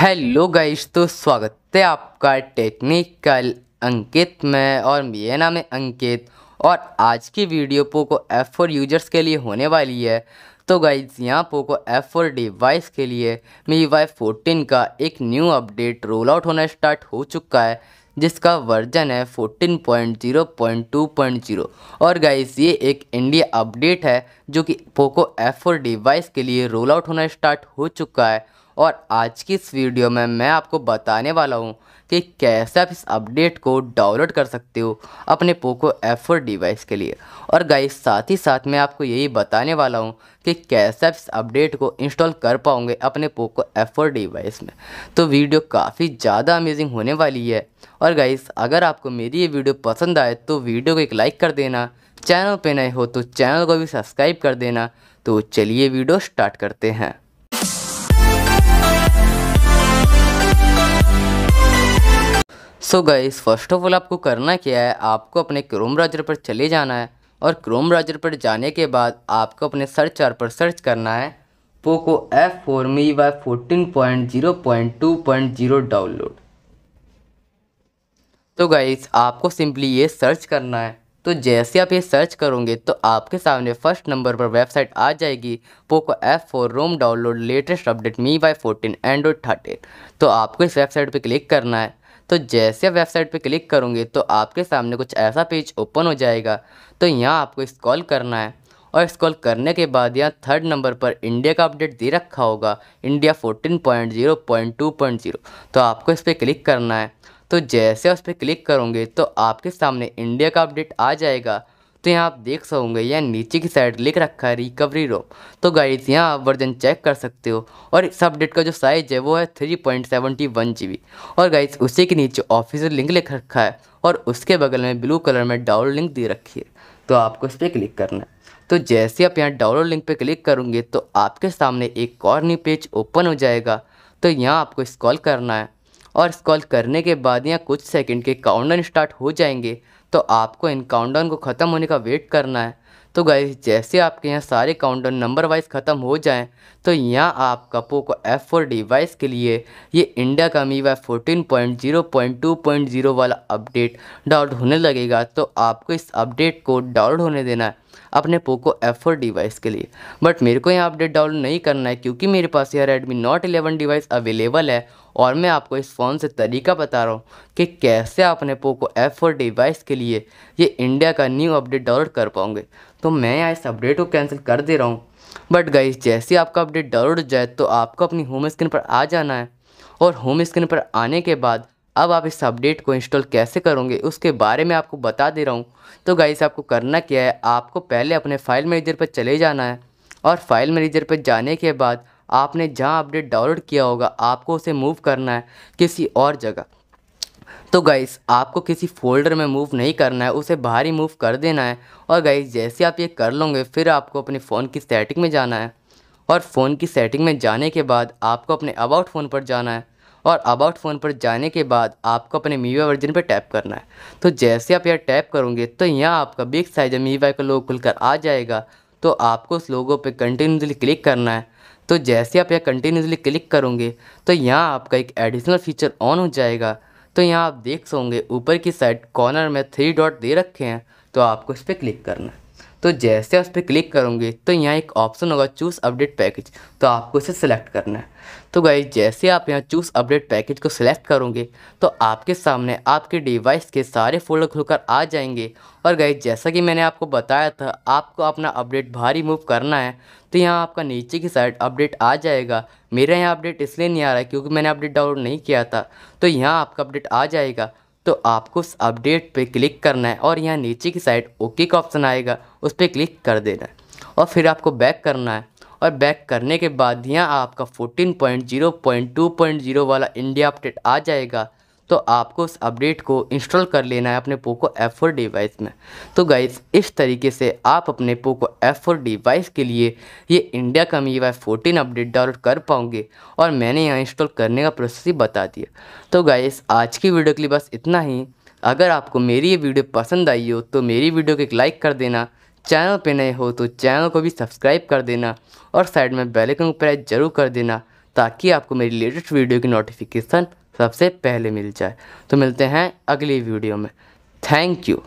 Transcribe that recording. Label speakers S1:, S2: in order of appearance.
S1: hello guys तो स्वागत है आपका टेक्निकल अंकित में और मेरा नाम है अंकित और आज की video Poco F four users के लिए होने वाली है तो गाइज यहाँ पोको एफ फोर डिवाइस के लिए मी वाई फोर्टीन का एक न्यू अपडेट रोल आउट होना स्टार्ट हो चुका है जिसका वर्जन है 14.0.2.0 और गाइस ये एक इंडिया अपडेट है जो कि पोको एफ फोर डिवाइस के लिए रोल आउट होना स्टार्ट हो चुका है और आज की इस वीडियो में मैं आपको बताने वाला हूँ कि कैसे आप इस अपडेट को डाउनलोड कर सकते हो अपने पोको एफ डिवाइस के लिए और गाइस साथ ही साथ मैं आपको यही बताने वाला हूँ कि कैसे आप इस अपडेट को इंस्टॉल कर पाओगे अपने पोको एफ डिवाइस में तो वीडियो काफ़ी ज़्यादा अमेजिंग होने वाली है और गाइस अगर आपको मेरी ये वीडियो पसंद आए तो वीडियो को एक लाइक कर देना चैनल पे नए हो तो चैनल को भी सब्सक्राइब कर देना तो चलिए वीडियो स्टार्ट करते हैं so guys first of all आपको करना क्या है आपको अपने क्रोम ब्राउजर पर चले जाना है और क्रोम ब्राउजर पर जाने के बाद आपको अपने सर्च आर पर सर्च करना है Poco F four MIUI fourteen point zero point two point zero download तो गाइस आपको सिंपली ये सर्च करना है तो जैसे आप ये सर्च करोगे तो आपके सामने फर्स्ट नंबर पर वेबसाइट आ जाएगी Poco F four ROM download latest update MIUI fourteen Android thirteen तो आपको इस वेबसाइट पर क्लिक करना है तो जैसे आप वेबसाइट पर क्लिक करोगे तो आपके सामने कुछ ऐसा पेज ओपन हो जाएगा तो यहाँ आपको इस्कॉल करना है और इस्कॉल करने के बाद यहाँ थर्ड नंबर पर इंडिया का अपडेट दे रखा होगा India fourteen point zero point two point zero तो आपको इस पर क्लिक करना है तो जैसे उस पर क्लिक करोगे तो आपके सामने इंडिया का अपडेट आ जाएगा तो यहाँ आप देख सकोगे यह नीचे की साइड लिख रखा है रिकवरी रोम तो गाइस यहाँ आप वर्जन चेक कर सकते हो और इस अपडेट का जो साइज है वो है three point seventy one G B और गाइस उसी के नीचे ऑफिसर लिंक लिख रखा है और उसके बगल में ब्लू कलर में डाउनलोड लिंक दे रखी है तो आपको इस पर क्लिक करना है तो जैसे आप यहाँ डाउनलोड लिंक पर क्लिक करोगे तो आपके सामने एक और न्यू पेज ओपन हो जाएगा तो यहाँ आपको स्क्रॉल करना है और स्क्रॉल करने के बाद यहाँ कुछ सेकंड के काउंटडाउन स्टार्ट हो जाएंगे तो आपको इन काउंटडाउन को ख़त्म होने का वेट करना है तो गई जैसे आपके यहाँ सारे काउंटडाउन नंबर वाइज ख़त्म हो जाएं तो यहाँ आपका पोको एफ फोर डिवाइस के लिए ये इंडिया का MIUI fourteen point zero point two point zero वाला अपडेट डाउनलोड होने लगेगा तो आपको इस अपडेट को डाउनलोड होने देना है अपने पोको F4 डिवाइस के लिए बट मेरे को यहाँ अपडेट डाउनलोड नहीं करना है क्योंकि मेरे पास यह रेडमी नोट 11 डिवाइस अवेलेबल है और मैं आपको इस फ़ोन से तरीका बता रहा हूँ कि कैसे आप अपने पोको F4 डिवाइस के लिए ये इंडिया का न्यू अपडेट डाउनलोड कर पाओगे तो मैं यहाँ इस अपडेट को कैंसिल कर दे रहा हूँ बट गई जैसे आपका अपडेट डाउनलोड जाए तो आपको अपनी होम स्क्रीन पर आ जाना है और होम स्क्रीन पर आने के बाद अब आप इस अपडेट को इंस्टॉल कैसे करोगे उसके बारे में आपको बता दे रहा हूँ तो गाइस आपको करना क्या है आपको पहले अपने फाइल मैनेजर पर चले जाना है और फाइल मैनेजर पर जाने के बाद आपने जहाँ अपडेट डाउनलोड किया होगा आपको उसे मूव करना है किसी और जगह तो गाइस आपको किसी फोल्डर में मूव नहीं करना है उसे बाहर ही मूव कर देना है और गाइस जैसे आप ये कर लोगे फिर आपको अपने फ़ोन की सेटिंग में जाना है और फ़ोन की सेटिंग में जाने के बाद आपको अपने अबाउट फ़ोन पर जाना है और अबाउट फ़ोन पर जाने के बाद आपको अपने मीवा वर्जन पर टैप करना है तो जैसे आप यहाँ टैप करोगे तो यहाँ आपका बिग साइज मीवा का लोगो खुलकर आ जाएगा तो आपको उस लोगो पर कंटिन्यूसली क्लिक करना है तो जैसे आप यहाँ कंटिन्यूसली क्लिक करोगे तो यहाँ आपका एक एडिशनल फीचर ऑन हो जाएगा तो यहाँ आप देख सकोगे ऊपर की साइड कॉर्नर में थ्री डॉट दे रखे हैं तो आपको इस पर क्लिक करना है तो जैसे उस पर क्लिक करूँगी तो यहाँ एक ऑप्शन होगा चूज़ अपडेट पैकेज तो आपको इसे सिलेक्ट करना है तो गई जैसे आप यहाँ चूज़ अपडेट पैकेज को सिलेक्ट करोगे तो आपके सामने आपके डिवाइस के सारे फोल्डर खुलकर आ जाएंगे और गई जैसा कि मैंने आपको बताया था आपको अपना अपडेट भारी मूव करना है तो यहाँ आपका नीचे की साइड अपडेट आ जाएगा मेरा यहाँ अपडेट इसलिए नहीं आ रहा है क्योंकि मैंने अपडेट डाउनलोड नहीं किया था तो यहाँ आपका अपडेट आ जाएगा तो आपको उस अपडेट पे क्लिक करना है और यहाँ नीचे की साइड ओके का ऑप्शन आएगा उस पर क्लिक कर देना है और फिर आपको बैक करना है और बैक करने के बाद यहाँ आपका 14.0.2.0 वाला इंडिया अपडेट आ जाएगा तो आपको उस अपडेट को इंस्टॉल कर लेना है अपने पोको F4 डिवाइस में तो गाइस इस तरीके से आप अपने पोको F4 डिवाइस के लिए ये इंडिया का MIUI fourteen update download कर पाओगे और मैंने यहाँ इंस्टॉल करने का प्रोसेस ही बता दिया तो गाइस आज की वीडियो के लिए बस इतना ही अगर आपको मेरी ये वीडियो पसंद आई हो तो मेरी वीडियो को एक लाइक कर देना चैनल पर नए हो तो चैनल को भी सब्सक्राइब कर देना और साइड में बेल आइकन को प्रेस जरूर कर देना ताकि आपको मेरी लेटेस्ट वीडियो की नोटिफिकेशन सबसे पहले मिल जाए तो मिलते हैं अगली वीडियो में थैंक यू